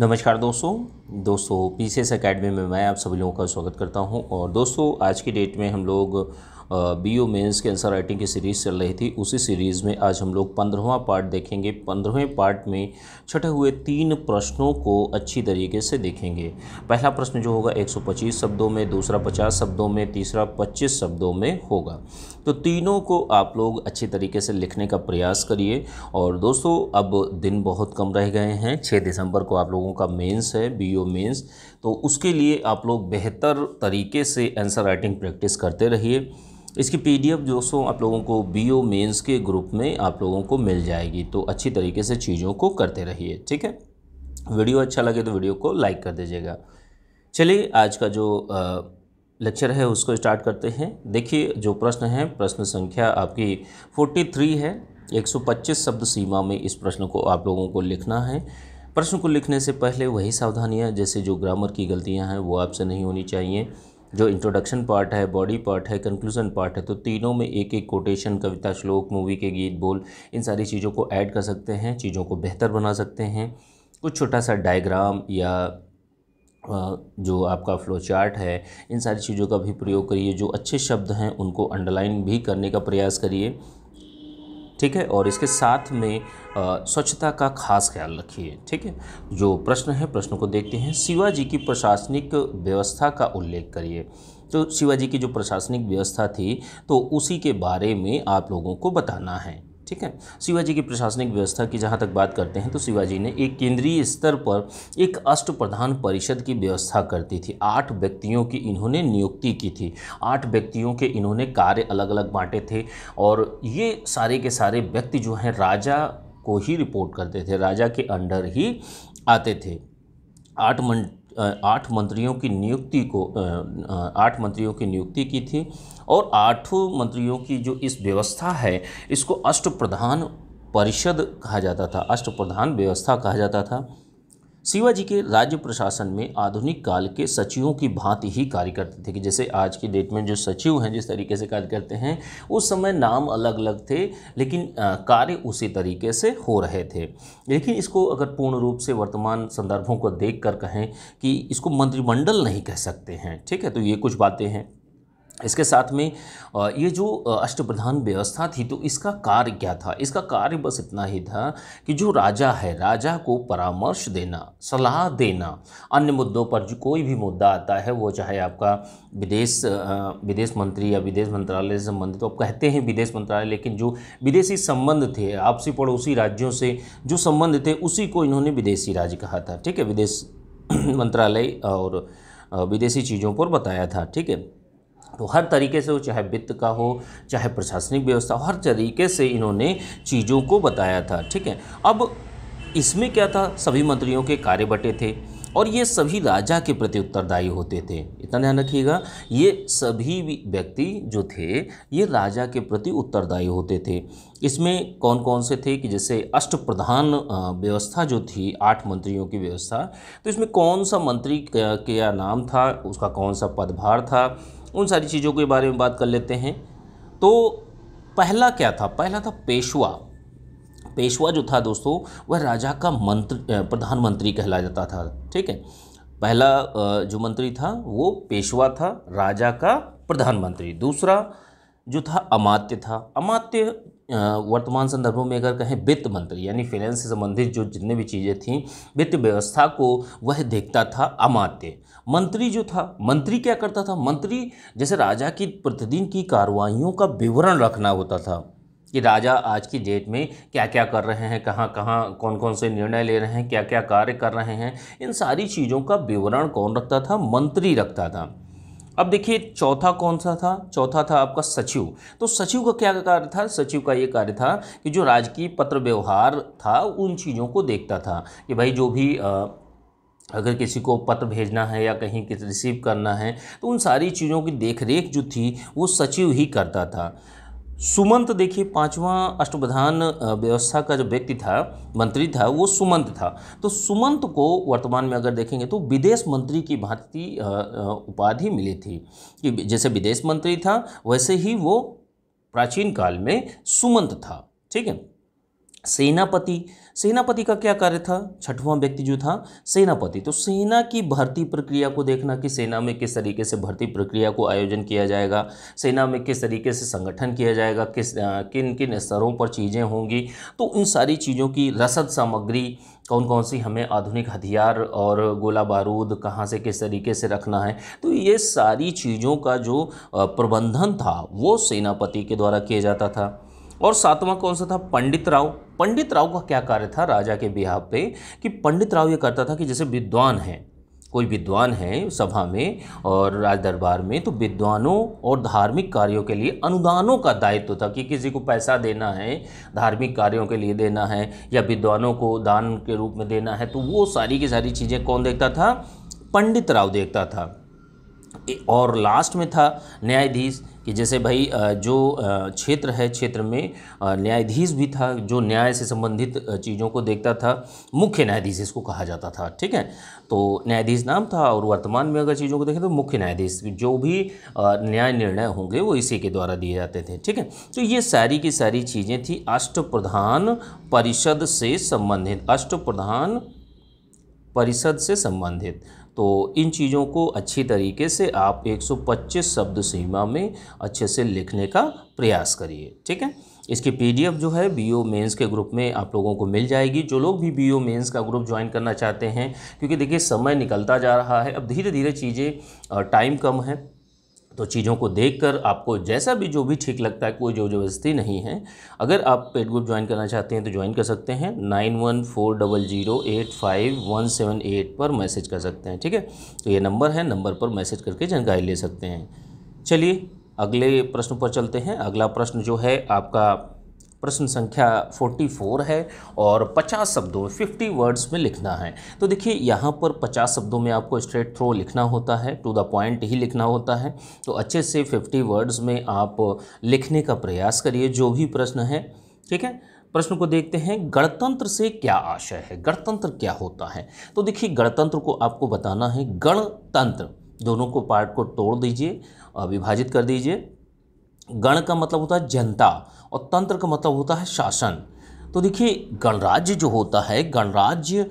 नमस्कार दोस्तों दोस्तों पीसीएस एकेडमी में मैं आप सभी लोगों का स्वागत करता हूं और दोस्तों आज की डेट में हम लोग बी ओ मेन्स के आंसर राइटिंग की सीरीज़ चल रही थी उसी सीरीज़ में आज हम लोग पंद्रहवा पार्ट देखेंगे पंद्रहवें पार्ट में छठे हुए तीन प्रश्नों को अच्छी तरीके से देखेंगे पहला प्रश्न जो होगा 125 शब्दों में दूसरा 50 शब्दों में तीसरा 25 शब्दों में होगा तो तीनों को आप लोग अच्छी तरीके से लिखने का प्रयास करिए और दोस्तों अब दिन बहुत कम रह गए हैं छः दिसंबर को आप लोगों का मेंस है बीओ मेंस तो उसके लिए आप लोग बेहतर तरीके से आंसर राइटिंग प्रैक्टिस करते रहिए इसकी पीडीएफ दोस्तों आप लोगों को बीओ मेंस के ग्रुप में आप लोगों को मिल जाएगी तो अच्छी तरीके से चीज़ों को करते रहिए ठीक है वीडियो अच्छा लगे तो वीडियो को लाइक कर दीजिएगा चलिए आज का जो लेक्चर है उसको स्टार्ट करते हैं देखिए जो प्रश्न है प्रश्न संख्या आपकी थ्री है पच्चीस शब्द सीमा में इस प्रश्न को आप लोगों को लिखना है प्रश्न को लिखने से पहले वही सावधानियाँ जैसे जो ग्रामर की गलतियाँ हैं वो आपसे नहीं होनी चाहिए जो इंट्रोडक्शन पार्ट है बॉडी पार्ट है कंक्लूजन पार्ट है तो तीनों में एक एक कोटेशन कविता श्लोक मूवी के गीत बोल इन सारी चीज़ों को ऐड कर सकते हैं चीज़ों को बेहतर बना सकते हैं कुछ छोटा सा डायग्राम या जो आपका फ्लो चार्ट है इन सारी चीज़ों का भी प्रयोग करिए जो अच्छे शब्द हैं उनको अंडरलाइन भी करने का प्रयास करिए ठीक है और इसके साथ में स्वच्छता का खास ख्याल रखिए ठीक है जो प्रश्न है प्रश्न को देखते हैं शिवाजी की प्रशासनिक व्यवस्था का उल्लेख करिए तो शिवाजी की जो प्रशासनिक व्यवस्था थी तो उसी के बारे में आप लोगों को बताना है ठीक है शिवाजी की प्रशासनिक व्यवस्था की जहाँ तक बात करते हैं तो शिवाजी ने एक केंद्रीय स्तर पर एक अष्ट प्रधान परिषद की व्यवस्था करती थी आठ व्यक्तियों की इन्होंने नियुक्ति की थी आठ व्यक्तियों के इन्होंने कार्य अलग अलग बांटे थे और ये सारे के सारे व्यक्ति जो हैं राजा को ही रिपोर्ट करते थे राजा के अंडर ही आते थे आठ मंड आठ मंत्रियों की नियुक्ति को आठ मंत्रियों की नियुक्ति की थी और आठों मंत्रियों की जो इस व्यवस्था है इसको अष्ट प्रधान परिषद कहा जाता था अष्ट प्रधान व्यवस्था कहा जाता था शिवाजी के राज्य प्रशासन में आधुनिक काल के सचिवों की भांति ही कार्य करते थे कि जैसे आज की डेट में जो सचिव हैं जिस तरीके से कार्य करते हैं उस समय नाम अलग अलग थे लेकिन कार्य उसी तरीके से हो रहे थे लेकिन इसको अगर पूर्ण रूप से वर्तमान संदर्भों को देख कर कहें कि इसको मंत्रिमंडल नहीं कह सकते हैं ठीक है तो ये कुछ बातें हैं इसके साथ में ये जो अष्टप्रधान व्यवस्था थी तो इसका कार्य क्या था इसका कार्य बस इतना ही था कि जो राजा है राजा को परामर्श देना सलाह देना अन्य मुद्दों पर जो कोई भी मुद्दा आता है वो चाहे आपका विदेश विदेश मंत्री या विदेश मंत्रालय से संबंधित तो आप कहते हैं विदेश मंत्रालय लेकिन जो विदेशी संबंध थे आपसी पड़ोसी राज्यों से जो संबंध थे उसी को इन्होंने विदेशी राज्य कहा था ठीक है विदेश मंत्रालय और विदेशी चीज़ों पर बताया था ठीक है तो हर तरीके से वो चाहे वित्त का हो चाहे प्रशासनिक व्यवस्था हर तरीके से इन्होंने चीज़ों को बताया था ठीक है अब इसमें क्या था सभी मंत्रियों के कार्य बटे थे और ये सभी राजा के प्रति उत्तरदायी होते थे इतना ध्यान रखिएगा ये सभी व्यक्ति जो थे ये राजा के प्रति उत्तरदायी होते थे इसमें कौन कौन से थे कि जैसे अष्ट प्रधान व्यवस्था जो थी आठ मंत्रियों की व्यवस्था तो इसमें कौन सा मंत्री क्या नाम था उसका कौन सा पदभार था उन सारी चीज़ों के बारे में बात कर लेते हैं तो पहला क्या था पहला था पेशवा पेशवा जो था दोस्तों वह राजा का मंत्र प्रधानमंत्री कहला जाता था ठीक है पहला जो मंत्री था वो पेशवा था राजा का प्रधानमंत्री दूसरा जो था अमात्य था अमात्य वर्तमान संदर्भों में अगर कहें वित्त मंत्री यानी फाइनेंस से संबंधित जो जितने भी चीज़ें थीं वित्त व्यवस्था को वह देखता था अमात्य मंत्री जो था मंत्री क्या करता था मंत्री जैसे राजा की प्रतिदिन की कार्रवाइयों का विवरण रखना होता था कि राजा आज की डेट में क्या क्या कर रहे हैं कहाँ कहाँ कौन कौन से निर्णय ले रहे हैं क्या क्या कार्य कर रहे हैं इन सारी चीज़ों का विवरण कौन रखता था मंत्री रखता था अब देखिए चौथा कौन सा था चौथा था आपका सचिव तो सचिव का क्या कार्य था सचिव का ये कार्य था कि जो राजकीय पत्र व्यवहार था उन चीज़ों को देखता था कि भाई जो भी आ, अगर किसी को पत्र भेजना है या कहीं रिसीव करना है तो उन सारी चीज़ों की देखरेख जो थी वो सचिव ही करता था सुमंत देखिए पांचवा अष्टप्रधान व्यवस्था का जो व्यक्ति था मंत्री था वो सुमंत था तो सुमंत को वर्तमान में अगर देखेंगे तो विदेश मंत्री की भांति उपाधि मिली थी कि जैसे विदेश मंत्री था वैसे ही वो प्राचीन काल में सुमंत था ठीक है सेनापति सेनापति का क्या कार्य था छठवां व्यक्ति जो था सेनापति तो सेना की भर्ती प्रक्रिया को देखना कि सेना में किस तरीके से भर्ती प्रक्रिया को आयोजन किया जाएगा सेना में किस तरीके से संगठन किया जाएगा किस आ, किन किन स्तरों पर चीज़ें होंगी तो उन सारी चीज़ों की रसद सामग्री कौन कौन सी हमें आधुनिक हथियार और गोला बारूद कहाँ से किस तरीके से रखना है तो ये सारी चीज़ों का जो प्रबंधन था वो सेनापति के द्वारा किया जाता था और सातवां कौन सा था पंडित राव पंडित राव का क्या कार्य था राजा के बिहाव पे कि पंडित राव ये करता था कि जैसे विद्वान हैं कोई विद्वान है सभा में और राज दरबार में तो विद्वानों और धार्मिक कार्यों के लिए अनुदानों का दायित्व था कि किसी को पैसा देना है धार्मिक कार्यों के लिए देना है या विद्वानों को दान के रूप में देना है तो वो सारी की सारी चीज़ें कौन देखता था पंडित राव देखता था और लास्ट में था न्यायाधीश कि जैसे भाई जो क्षेत्र है क्षेत्र में न्यायाधीश भी था जो न्याय से संबंधित चीज़ों को देखता था मुख्य न्यायाधीश इसको कहा जाता था ठीक है तो न्यायाधीश नाम था और वर्तमान में अगर चीज़ों को देखें तो मुख्य न्यायाधीश जो भी न्याय निर्णय होंगे वो इसी के द्वारा दिए जाते थे ठीक है तो ये सारी की सारी चीज़ें थी अष्ट प्रधान परिषद से संबंधित अष्ट प्रधान परिषद से संबंधित तो इन चीज़ों को अच्छी तरीके से आप 125 शब्द सीमा में अच्छे से लिखने का प्रयास करिए ठीक है इसकी पीडीएफ जो है बीओ मेंस के ग्रुप में आप लोगों को मिल जाएगी जो लोग भी बीओ मेंस का ग्रुप ज्वाइन करना चाहते हैं क्योंकि देखिए समय निकलता जा रहा है अब धीरे धीरे चीज़ें टाइम कम है तो चीज़ों को देखकर आपको जैसा भी जो भी ठीक लगता है कोई जो जबरदस्ती नहीं है अगर आप पेड ग्रुप ज्वाइन करना चाहते हैं तो ज्वाइन कर सकते हैं nine one four double zero eight five one seven eight पर मैसेज कर सकते हैं ठीक है तो ये नंबर है नंबर पर मैसेज करके जानकारी ले सकते हैं चलिए अगले प्रश्न पर चलते हैं अगला प्रश्न जो है आपका प्रश्न संख्या 44 है और 50 शब्दों में 50 वर्ड्स में लिखना है तो देखिए यहाँ पर 50 शब्दों में आपको स्ट्रेट थ्रो लिखना होता है टू द पॉइंट ही लिखना होता है तो अच्छे से 50 वर्ड्स में आप लिखने का प्रयास करिए जो भी प्रश्न है ठीक है प्रश्न को देखते हैं गणतंत्र से क्या आशय है गणतंत्र क्या होता है तो देखिए गणतंत्र को आपको बताना है गणतंत्र दोनों को पार्ट को तोड़ दीजिए विभाजित कर दीजिए गण का मतलब होता है जनता और तंत्र का मतलब होता है शासन तो देखिए गणराज्य जो होता है गणराज्य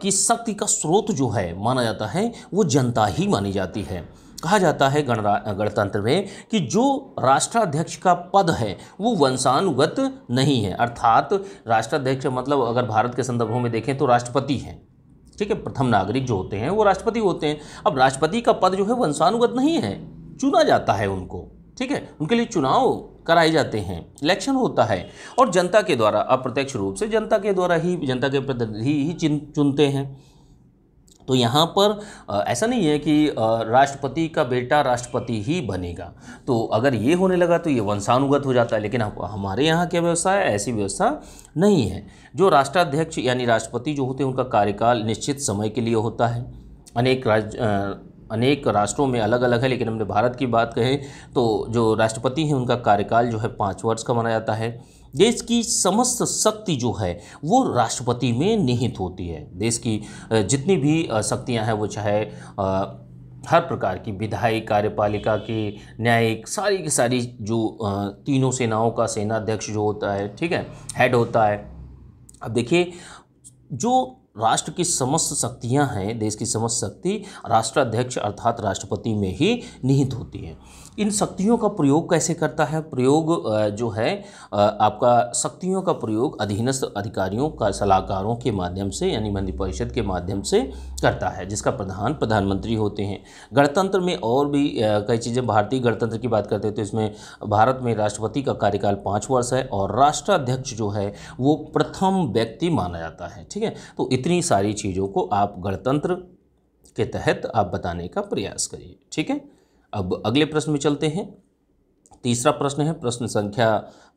की शक्ति का स्रोत जो है माना जाता है वो जनता ही मानी जाती है कहा जाता है गणरा गणतंत्र में कि जो राष्ट्राध्यक्ष का पद है वो वंशानुगत नहीं है अर्थात राष्ट्राध्यक्ष मतलब अगर भारत के संदर्भों में देखें तो राष्ट्रपति हैं ठीक है प्रथम नागरिक जो होते हैं वो राष्ट्रपति होते हैं अब राष्ट्रपति का पद जो है वंशानुगत नहीं है चुना जाता है उनको ठीक है उनके लिए चुनाव कराए जाते हैं इलेक्शन होता है और जनता के द्वारा अप्रत्यक्ष रूप से जनता के द्वारा ही जनता के प्रतिनिधि ही चुनते हैं तो यहाँ पर ऐसा नहीं है कि राष्ट्रपति का बेटा राष्ट्रपति ही बनेगा तो अगर ये होने लगा तो ये वंशानुगत हो जाता है लेकिन हमारे यहाँ क्या व्यवस्था है ऐसी व्यवस्था नहीं है जो राष्ट्राध्यक्ष यानी राष्ट्रपति जो होते हैं उनका कार्यकाल निश्चित समय के लिए होता है अनेक राज्य अनेक राष्ट्रों में अलग अलग है लेकिन हमने भारत की बात कहें तो जो राष्ट्रपति हैं उनका कार्यकाल जो है पाँच वर्ष का माना जाता है देश की समस्त शक्ति जो है वो राष्ट्रपति में निहित होती है देश की जितनी भी शक्तियाँ हैं वो चाहे हर प्रकार की विधायी कार्यपालिका की न्यायिक सारी की सारी जो तीनों सेनाओं का सेनाध्यक्ष जो होता है ठीक है हेड होता है अब देखिए जो राष्ट्र की समस्त शक्तियाँ हैं देश की समस्त शक्ति राष्ट्राध्यक्ष अर्थात राष्ट्रपति में ही निहित होती है इन शक्तियों का प्रयोग कैसे करता है प्रयोग जो है आपका शक्तियों का प्रयोग अधीनस्थ अधिकारियों का सलाहकारों के माध्यम से यानी मंत्रिपरिषद के माध्यम से करता है जिसका प्रधान प्रधानमंत्री होते हैं गणतंत्र में और भी कई चीज़ें भारतीय गणतंत्र की बात करते हैं तो इसमें भारत में राष्ट्रपति का कार्यकाल पाँच वर्ष है और राष्ट्राध्यक्ष जो है वो प्रथम व्यक्ति माना जाता है ठीक है तो इतनी सारी चीज़ों को आप गणतंत्र के तहत आप बताने का प्रयास करिए ठीक है अब अगले प्रश्न में चलते हैं तीसरा प्रश्न है प्रश्न संख्या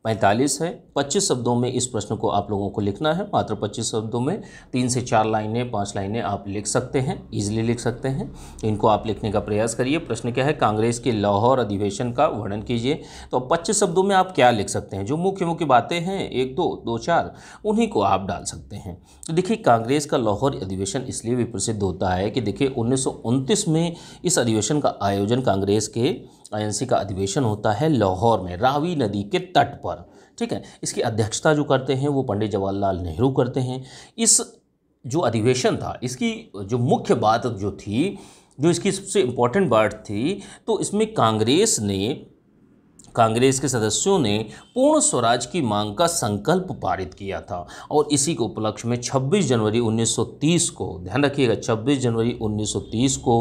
पैंतालीस है पच्चीस शब्दों में इस प्रश्न को आप लोगों को लिखना है मात्र पच्चीस शब्दों में तीन से चार लाइनें पांच लाइनें आप लिख सकते हैं इजीली लिख सकते हैं इनको आप लिखने का प्रयास करिए प्रश्न क्या है कांग्रेस के लाहौर अधिवेशन का वर्णन कीजिए तो पच्चीस शब्दों में आप क्या लिख सकते हैं जो मुख्य मुख्य बातें हैं एक दो दो चार उन्हीं को आप डाल सकते हैं तो देखिए कांग्रेस का लाहौर अधिवेशन इसलिए भी प्रसिद्ध होता है कि देखिए उन्नीस में इस अधिवेशन का आयोजन कांग्रेस के आई का अधिवेशन होता है लाहौर में रावी नदी के तट पर ठीक है इसकी अध्यक्षता जो करते हैं वो पंडित जवाहरलाल नेहरू करते हैं इस जो अधिवेशन था इसकी जो मुख्य बात जो थी जो इसकी सबसे इम्पोर्टेंट बात थी तो इसमें कांग्रेस ने कांग्रेस के सदस्यों ने पूर्ण स्वराज की मांग का संकल्प पारित किया था और इसी के उपलक्ष्य में 26 जनवरी 1930 को ध्यान रखिएगा 26 जनवरी 1930 को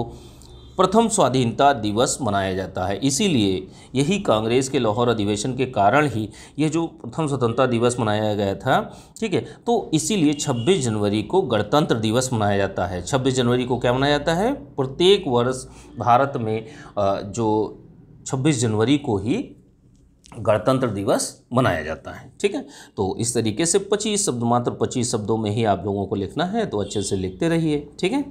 प्रथम स्वाधीनता दिवस मनाया जाता है इसीलिए यही कांग्रेस के लाहौर अधिवेशन के कारण ही यह जो प्रथम स्वतंत्रता दिवस मनाया गया था ठीक है तो इसीलिए 26 जनवरी को गणतंत्र दिवस मनाया जाता है 26 जनवरी को क्या मनाया जाता है प्रत्येक वर्ष भारत में जो 26 जनवरी को ही गणतंत्र दिवस मनाया जाता है ठीक है तो इस तरीके से पच्चीस शब्द मात्र पच्चीस शब्दों में ही आप लोगों को लिखना है तो अच्छे से लिखते रहिए ठीक है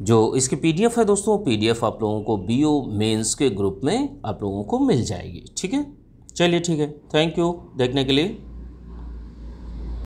जो इसकी पीडीएफ है दोस्तों पीडीएफ आप लोगों को बीओ मेंस के ग्रुप में आप लोगों को मिल जाएगी ठीक है चलिए ठीक है थैंक यू देखने के लिए